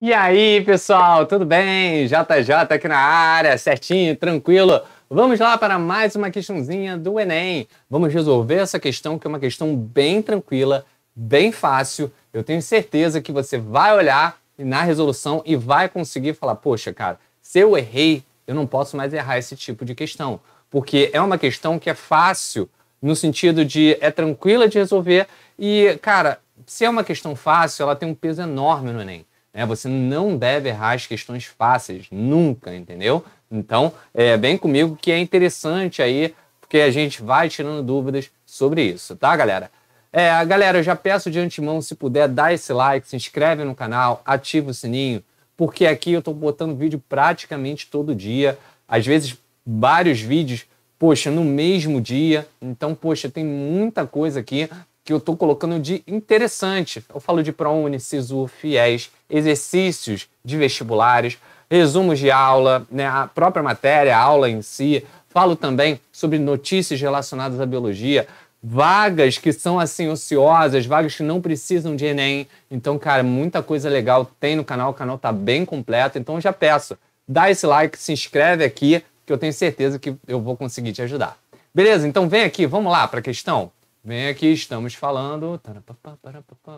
E aí, pessoal, tudo bem? JJ tá aqui na área, certinho, tranquilo. Vamos lá para mais uma questãozinha do Enem. Vamos resolver essa questão, que é uma questão bem tranquila, bem fácil. Eu tenho certeza que você vai olhar na resolução e vai conseguir falar: poxa, cara, se eu errei, eu não posso mais errar esse tipo de questão. Porque é uma questão que é fácil, no sentido de é tranquila de resolver. E, cara, se é uma questão fácil, ela tem um peso enorme no Enem. Né? Você não deve errar as questões fáceis, nunca, entendeu? Então, é bem comigo que é interessante aí, porque a gente vai tirando dúvidas sobre isso, tá, galera? É, galera, eu já peço de antemão, se puder, dá esse like, se inscreve no canal, ativa o sininho, porque aqui eu estou botando vídeo praticamente todo dia, às vezes vários vídeos, poxa, no mesmo dia. Então, poxa, tem muita coisa aqui que eu estou colocando de interessante. Eu falo de ProUni, SISU, FIES, exercícios de vestibulares, resumos de aula, né, a própria matéria, a aula em si. Falo também sobre notícias relacionadas à biologia, vagas que são assim ociosas, vagas que não precisam de ENEM. Então, cara, muita coisa legal tem no canal, o canal tá bem completo, então já peço, dá esse like, se inscreve aqui, que eu tenho certeza que eu vou conseguir te ajudar. Beleza? Então vem aqui, vamos lá para a questão. Vem aqui, estamos falando.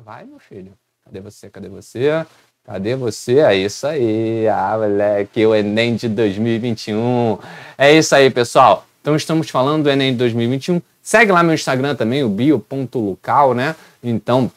Vai, meu filho. Cadê você? Cadê você? Cadê você? É isso aí. Ah, moleque, o Enem de 2021. É isso aí, pessoal. Então estamos falando do Enem de 2021. Segue lá meu Instagram também, o bio.local, né? Então,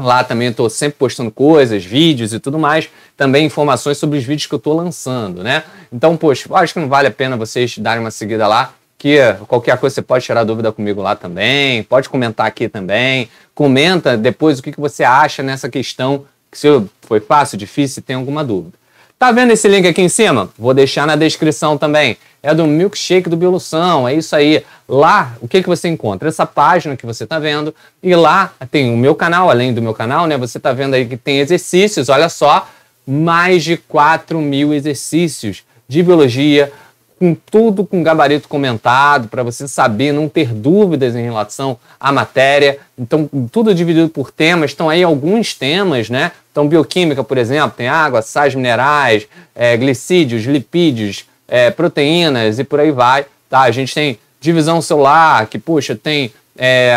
Lá também estou sempre postando coisas, vídeos e tudo mais, também informações sobre os vídeos que eu estou lançando, né? Então, poxa, acho que não vale a pena vocês darem uma seguida lá que qualquer coisa você pode tirar dúvida comigo lá também, pode comentar aqui também. Comenta depois o que, que você acha nessa questão, que se foi fácil, difícil, se tem alguma dúvida. Tá vendo esse link aqui em cima? Vou deixar na descrição também. É do milkshake do Biolução, é isso aí. Lá, o que, que você encontra? Essa página que você tá vendo. E lá tem o meu canal, além do meu canal, né? Você tá vendo aí que tem exercícios, olha só. Mais de 4 mil exercícios de biologia, com tudo com gabarito comentado, para você saber, não ter dúvidas em relação à matéria. Então, tudo dividido por temas. Estão aí alguns temas, né? Então, bioquímica, por exemplo, tem água, sais minerais, é, glicídios, lipídios, é, proteínas e por aí vai. Tá? A gente tem divisão celular, que, puxa, tem é,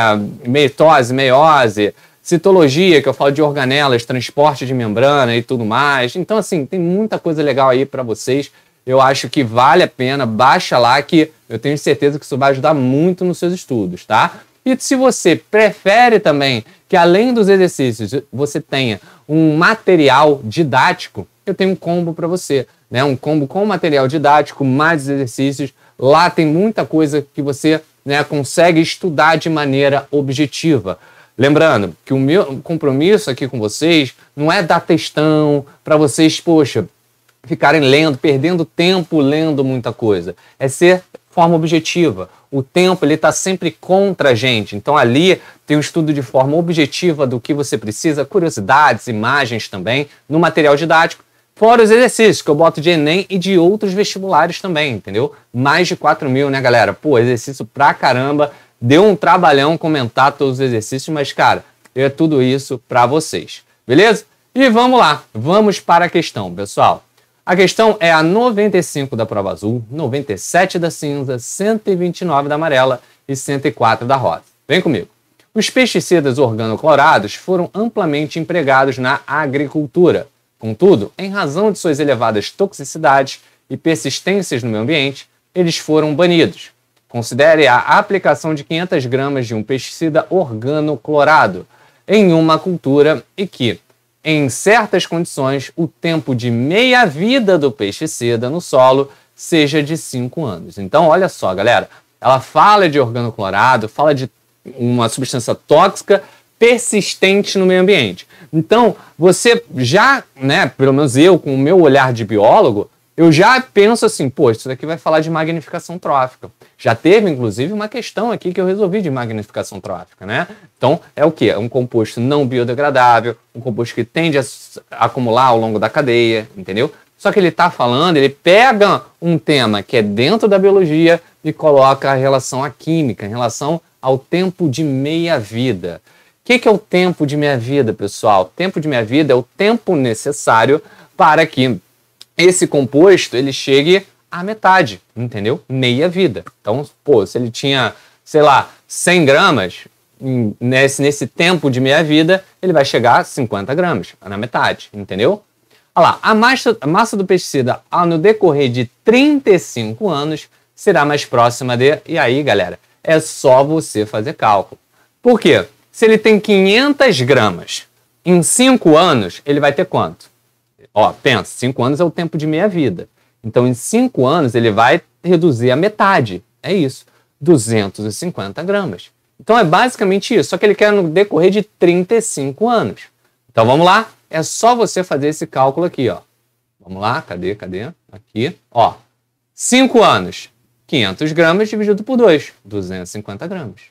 meitose, meiose, citologia, que eu falo de organelas, transporte de membrana e tudo mais. Então, assim, tem muita coisa legal aí para vocês eu acho que vale a pena, baixa lá que eu tenho certeza que isso vai ajudar muito nos seus estudos, tá? E se você prefere também que além dos exercícios você tenha um material didático, eu tenho um combo para você, né? Um combo com material didático mais exercícios. Lá tem muita coisa que você né, consegue estudar de maneira objetiva. Lembrando que o meu compromisso aqui com vocês não é dar testão para vocês, poxa, ficarem lendo, perdendo tempo lendo muita coisa. É ser forma objetiva. O tempo ele está sempre contra a gente. Então ali tem um estudo de forma objetiva do que você precisa, curiosidades, imagens também, no material didático. Fora os exercícios que eu boto de Enem e de outros vestibulares também, entendeu? Mais de 4 mil, né, galera? Pô, exercício pra caramba. Deu um trabalhão comentar todos os exercícios, mas, cara, é tudo isso pra vocês. Beleza? E vamos lá. Vamos para a questão, pessoal. A questão é a 95 da prova azul, 97 da cinza, 129 da amarela e 104 da rosa. Vem comigo. Os pesticidas organoclorados foram amplamente empregados na agricultura. Contudo, em razão de suas elevadas toxicidades e persistências no meio ambiente, eles foram banidos. Considere a aplicação de 500 gramas de um pesticida organoclorado em uma cultura e que, em certas condições, o tempo de meia-vida do peixe seda no solo seja de 5 anos. Então, olha só, galera, ela fala de organoclorado, fala de uma substância tóxica persistente no meio ambiente. Então, você já, né, pelo menos eu, com o meu olhar de biólogo, eu já penso assim, pô, isso daqui vai falar de magnificação trófica. Já teve, inclusive, uma questão aqui que eu resolvi de magnificação trófica, né? Então, é o que? É um composto não biodegradável, um composto que tende a acumular ao longo da cadeia, entendeu? Só que ele está falando, ele pega um tema que é dentro da biologia e coloca a relação à química, em relação ao tempo de meia-vida. O que, que, é o tempo de meia-vida, pessoal? tempo de meia-vida é o tempo necessário para que esse composto ele chegue à metade, entendeu? Meia vida. Então, pô, se ele tinha, sei lá, 100 gramas, hum, nesse, nesse tempo de meia vida, ele vai chegar a 50 gramas, na metade, entendeu? Olha lá, a massa, a massa do pesticida, ao no decorrer de 35 anos, será mais próxima de. E aí, galera, é só você fazer cálculo. Por quê? Se ele tem 500 gramas, em 5 anos, ele vai ter quanto? Ó, pensa, cinco anos é o tempo de meia vida. Então, em cinco anos, ele vai reduzir a metade. É isso. 250 gramas. Então, é basicamente isso. Só que ele quer no decorrer de 35 anos. Então, vamos lá. É só você fazer esse cálculo aqui, ó. Vamos lá. Cadê? Cadê? Aqui. Ó. 5 anos. 500 gramas dividido por 2. 250 gramas.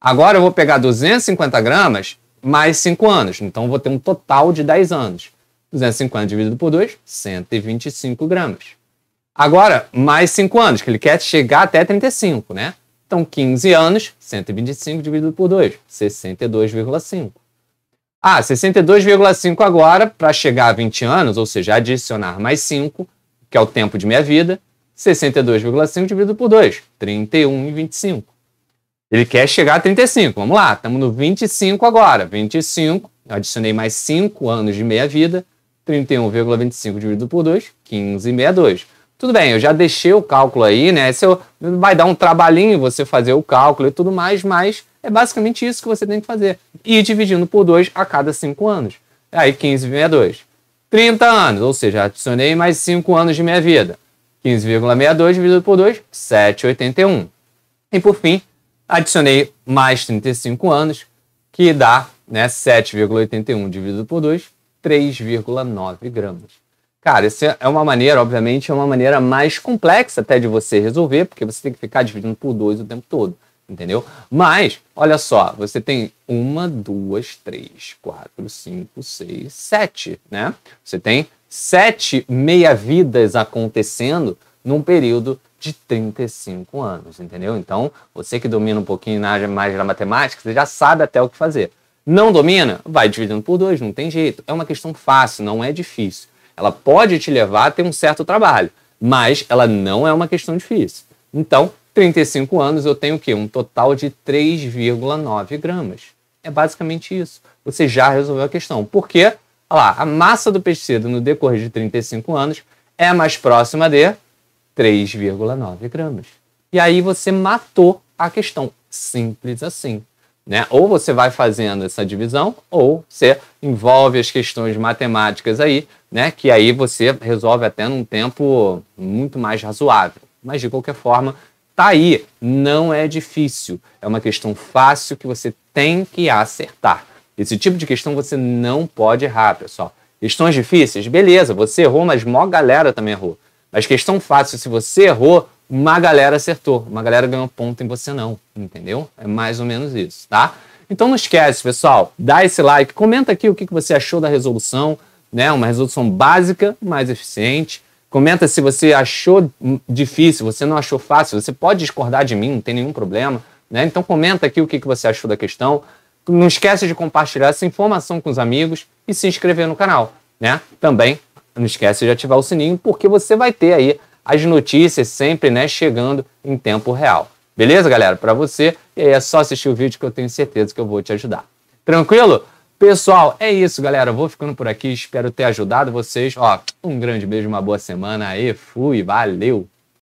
Agora, eu vou pegar 250 gramas mais 5 anos. Então, eu vou ter um total de 10 anos. 250 dividido por 2, 125 gramas. Agora, mais 5 anos, que ele quer chegar até 35, né? Então, 15 anos, 125 dividido por 2, 62,5. Ah, 62,5 agora, para chegar a 20 anos, ou seja, adicionar mais 5, que é o tempo de minha vida, 62,5 dividido por 2, 31,25. Ele quer chegar a 35. Vamos lá, estamos no 25 agora. 25, adicionei mais 5 anos de meia vida, 31,25 dividido por 2, 15,62. Tudo bem, eu já deixei o cálculo aí, né? Esse vai dar um trabalhinho você fazer o cálculo e tudo mais, mas é basicamente isso que você tem que fazer. E dividindo por 2 a cada 5 anos. Aí 15,62. 30 anos, ou seja, adicionei mais 5 anos de minha vida. 15,62 dividido por 2, 7,81. E por fim, adicionei mais 35 anos, que dá né, 7,81 dividido por 2, 3,9 gramas. Cara, isso é uma maneira, obviamente, é uma maneira mais complexa até de você resolver, porque você tem que ficar dividindo por dois o tempo todo, entendeu? Mas, olha só, você tem uma, duas, três, quatro, cinco, seis, sete, né? Você tem sete meia-vidas acontecendo num período de 35 anos, entendeu? Então, você que domina um pouquinho na área mais da matemática, você já sabe até o que fazer. Não domina? Vai dividindo por dois, não tem jeito. É uma questão fácil, não é difícil. Ela pode te levar a ter um certo trabalho, mas ela não é uma questão difícil. Então, 35 anos, eu tenho o quê? Um total de 3,9 gramas. É basicamente isso. Você já resolveu a questão. Por quê? Olha lá, a massa do pesticida no decorrer de 35 anos é mais próxima de 3,9 gramas. E aí você matou a questão. Simples assim. Né? Ou você vai fazendo essa divisão, ou você envolve as questões matemáticas aí, né? que aí você resolve até num tempo muito mais razoável. Mas, de qualquer forma, tá aí. Não é difícil. É uma questão fácil que você tem que acertar. Esse tipo de questão você não pode errar, pessoal. Questões difíceis, beleza, você errou, mas mó galera também errou. Mas questão fácil, se você errou, uma galera acertou, uma galera ganhou ponto em você não, entendeu? É mais ou menos isso, tá? Então não esquece, pessoal, dá esse like, comenta aqui o que você achou da resolução, né? Uma resolução básica, mais eficiente. Comenta se você achou difícil, você não achou fácil, você pode discordar de mim, não tem nenhum problema, né? Então comenta aqui o que você achou da questão. Não esquece de compartilhar essa informação com os amigos e se inscrever no canal, né? Também não esquece de ativar o sininho, porque você vai ter aí as notícias sempre né, chegando em tempo real. Beleza, galera? Para você, e aí é só assistir o vídeo que eu tenho certeza que eu vou te ajudar. Tranquilo? Pessoal, é isso, galera. Eu vou ficando por aqui. Espero ter ajudado vocês. Ó, um grande beijo, uma boa semana aí. Fui, valeu!